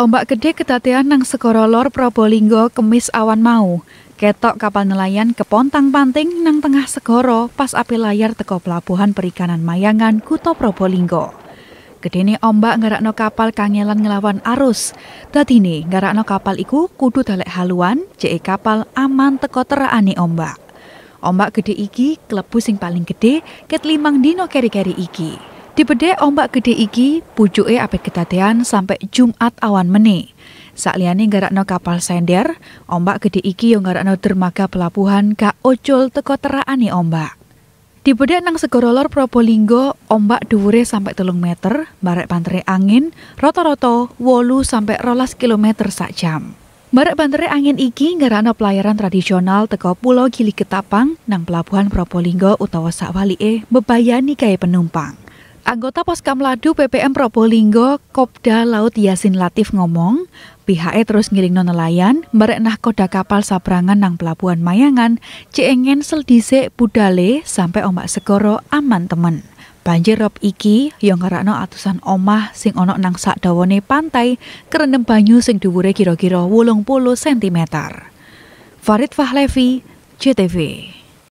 Ombak gede ketatean nang sekorolor Probolinggo kemis awan mau. Ketok kapal nelayan ke Pontang panting nang tengah segoro pas api layar teko pelabuhan perikanan Mayangan Kuto Probolinggo. Gedene ombak ngerakno kapal kangelan ngelawan arus. Dadine ngerakno kapal iku kudu dalek haluan, Jadi kapal aman teko teraane ombak. Ombak gede iki klebu sing paling gede ket limang dino keri-keri iki. Di bedhe ombak gede iki, pucuke apik ketatean sampai Jumat awan meneh. Sakliane garakno kapal sender, ombak gede iki yang garakno dermaga pelabuhan ka ojol teko teraani ombak. Di bedhe nang segorolor Propolinggo, Probolinggo, ombak dure sampai telung meter, barek pantere angin, roto-roto wolu sampai rolas kilometer sak jam. Barek pantere angin iki ngerakno pelayaran tradisional teko Pulau Gili Ketapang nang pelabuhan Probolinggo utawa wali e bebayani kaya penumpang. Anggota Poskamladu PPM Probolinggo, Kopda Laut Yasin Latif ngomong, pihaknya terus ngiling nelayan, mereknah koda kapal sabrangan nang pelabuhan Mayangan, cengen seldise budale sampai omak sekoro aman temen. Banjir rob iki yang ngerakno atusan omah sing onok nang sak dawone pantai kerendam banyu sing dhuwure kira-kira wulung puluh sentimeter. Farid Fahlevi, JTV.